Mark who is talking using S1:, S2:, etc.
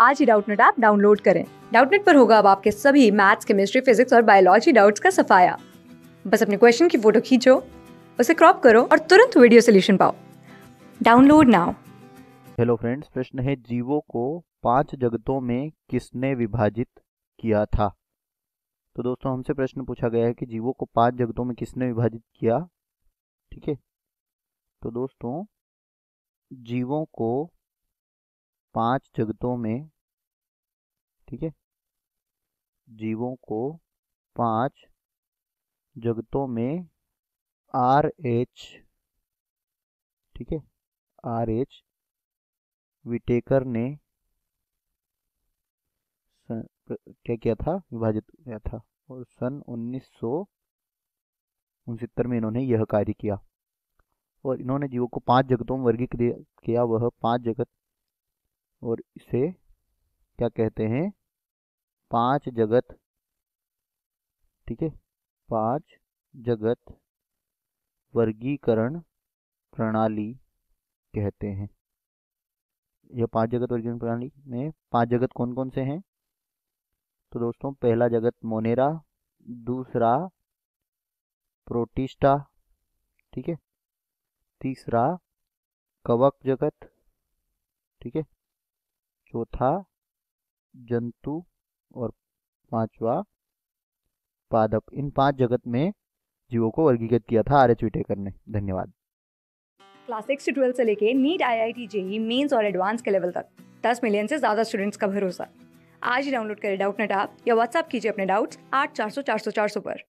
S1: आज ही Doubtnut app download करें डाउटनेट पर होगा अब आपके सभी मैथ्स केमिस्ट्री फिजिक्स और बायोलॉजी डाउट्स का सफाया बस अपने क्वेश्चन की फोटो खींचो उसे क्रॉप करो और तुरंत वीडियो सोल्यूशन पाओ डाउनलोड नाउ
S2: हेलो फ्रेंड्स प्रश्न है जीवों को पांच जगतों में किसने विभाजित किया था तो दोस्तों हमसे प्रश्न पूछा गया है कि जीवों को पांच जगतों में किसने विभाजित किया ठीक है तो दोस्तों जीवों को पांच जगतों में ठीक है जीवों को पांच जगतों में आर एच ठीक है आर एच विटेकर ने सन, क्या किया था विभाजित किया था और सन उन्नीस में इन्होंने यह कार्य किया और इन्होंने जीवों को पांच जगतों में वर्गीकृत किया वह पांच जगत और इसे क्या कहते हैं पांच जगत ठीक है पांच जगत वर्गीकरण प्रणाली कहते हैं यह पांच जगत वर्गीकरण प्रणाली में पांच जगत कौन कौन से हैं तो दोस्तों पहला जगत मोनेरा दूसरा प्रोटिस्टा ठीक है तीसरा कवक जगत ठीक है चौथा जंतु और पांचवा पादप इन पांच जगत में जीवों को वर्गीकृत किया था आर एच विटेकर ने धन्यवाद
S1: क्लास सिक्स से ट्वेल्थ से लेके NEET I I T JEE mains और एडवांस के लेवल तक दस मिलियन से ज्यादा स्टूडेंट्स का भरोसा आज ही डाउनलोड करें डाउट नेट ऐप या व्हाट्सअप कीजिए अपने डाउट्स आठ चार सौ चार सौ चार सौ पर